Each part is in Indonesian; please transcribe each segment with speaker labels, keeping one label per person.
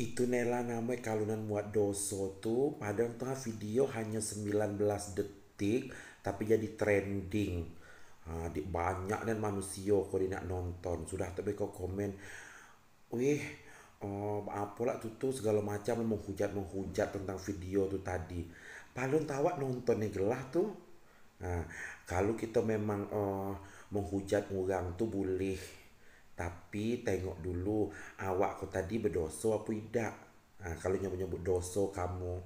Speaker 1: itu Nela namanya kalunan muat doso tuh padahal tuh video hanya 19 detik tapi jadi trending. Ah, di, banyak dan manusia kau nak nonton sudah tapi kau komen wih oh, apa lah tutu segala macam menghujat menghujat tentang video tu tadi palun tawak nontonnya gelah tu nah, kalau kita memang uh, menghujat orang tu boleh tapi tengok dulu awak kau tadi berdosa apa tidak. Ha, kalau nyebut-nyebut doso kamu.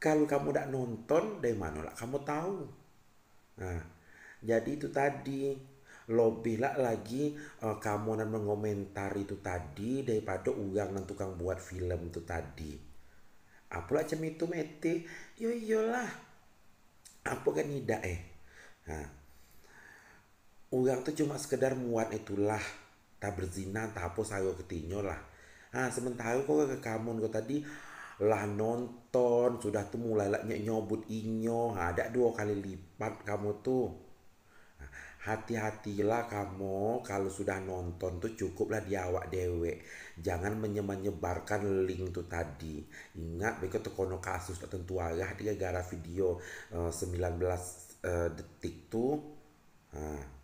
Speaker 1: Kalau kamu tak nonton, dari mana lah kamu tahu. Nah, jadi itu tadi lebih lah lagi uh, kamu nak mengomentar itu tadi daripada uang dan tukang buat film itu tadi. apa macam itu mete, yo ya iyalah. Apa kan tidak eh? Nah, orang tuh cuma sekedar muat itulah tak berzina tak apa saya ketinyo lah nah sementara kok ke kamu kau tadi lah nonton sudah tuh mulai lah nyobut inyo nah, ada dua kali lipat kamu tuh hati-hatilah kamu kalau sudah nonton tuh cukuplah di awak dewe jangan menyebarkan link tuh tadi ingat begitu tuh kono kasus tertentu tentu arah dia gara video uh, 19 uh, detik tuh nah.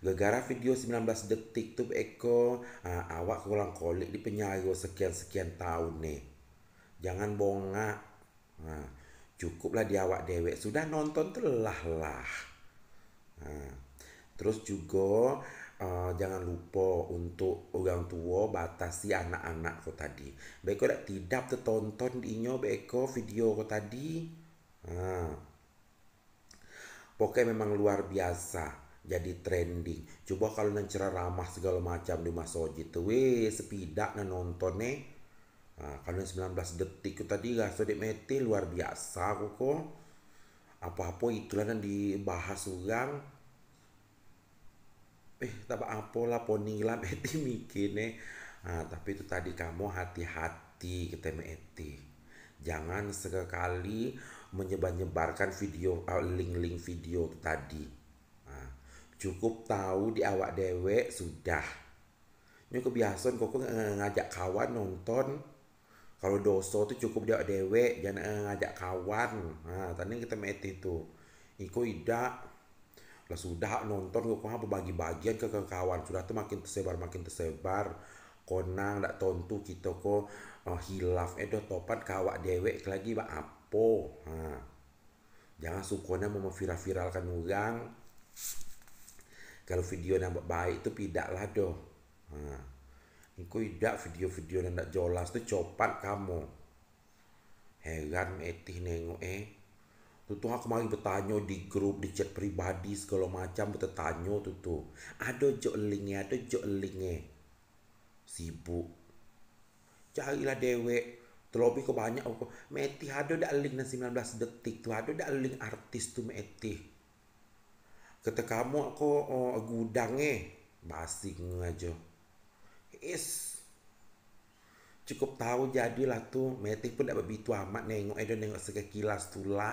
Speaker 1: Gegara video 19 detik tu Eko uh, awak kurang kolik di penyayu sekian-sekian tahun nih. Jangan bongak. cukuplah di awak dewek sudah nonton telah lah. Nah, terus juga uh, jangan lupa untuk orang tua batasi anak-anak kau tadi. Beko dak tidak tertonton inyo beko video kau tadi. Nah, pokoknya memang luar biasa jadi trending. Coba kalau nang ramah segala macam di masoji itu weh sepidak nang nonton nih. Nah, kalau 19 detik itu tadi lah so meti luar biasa kok kok. Apa-apa itulah yang dibahas orang. Eh, tak apa lah lah meti mikir Nah, tapi itu tadi kamu hati-hati kita meti. Jangan sekali menyebar-nyebarkan video eh, link-link uh, video tadi cukup tahu di awak dewek sudah ini kebiasaan kok eh, ngajak kawan nonton kalau doso tuh cukup di awak dewek jangan eh, ngajak kawan nah tadi kita meti itu iko tidak, lah sudah nonton kok apa bagi bagian ke, kawan sudah tuh makin tersebar makin tersebar konang dak tontu kita kok oh, hilaf eh topat kawak dewek lagi ba apo nah. jangan sukonya mau memviral viralkan orang kalau video yang baik itu lah doh. Nah, engkau tidak video-video yang tidak jelas itu copat kamu. Heran etih nengok eh. Tutu aku mari bertanya di grup, di chat pribadi segala macam bertanya tutu. Ada jok linknya, eh, ada jok linknya. Eh. Sibuk. Carilah dewek. Terlebih kau banyak aku. Metih ada dah link dan 19 detik tu. Ada dak link artis tu metih. Kata kamu aku oh, gudang eh. Basing aja. Is. Cukup tahu jadilah tu. Metik pun tak begitu amat nengok. Eh, nengok sekilas tu lah.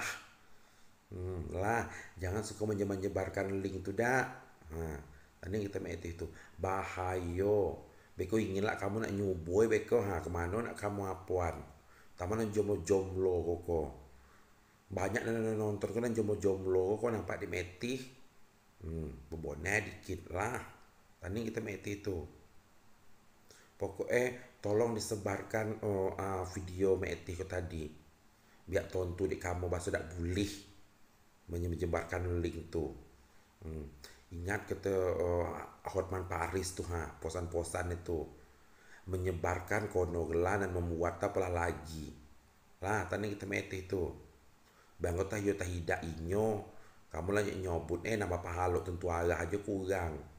Speaker 1: Hmm, lah. Jangan suka menyebarkan link tu dak. nah, Tadi kita metik tu. Bahaya. Beko lah kamu nak nyuboy beko ha kemana nak kamu apuan. Taman jomblo jomlo koko. Banyak nonton kena jomblo jomlo kok nampak di metih hmm, bebone dikit lah tadi kita meti itu pokoknya tolong disebarkan oh, uh, video meti itu tadi biar tontu di kamu bahasa tidak boleh menyebarkan link tu hmm. ingat kata uh, Hotman Paris tuh ha posan-posan itu menyebarkan kono gelan dan membuat apalah lagi lah tadi kita meti itu bangota yo tahida inyo kamu lagi nyobut eh nama pahala tentu arah aja kurang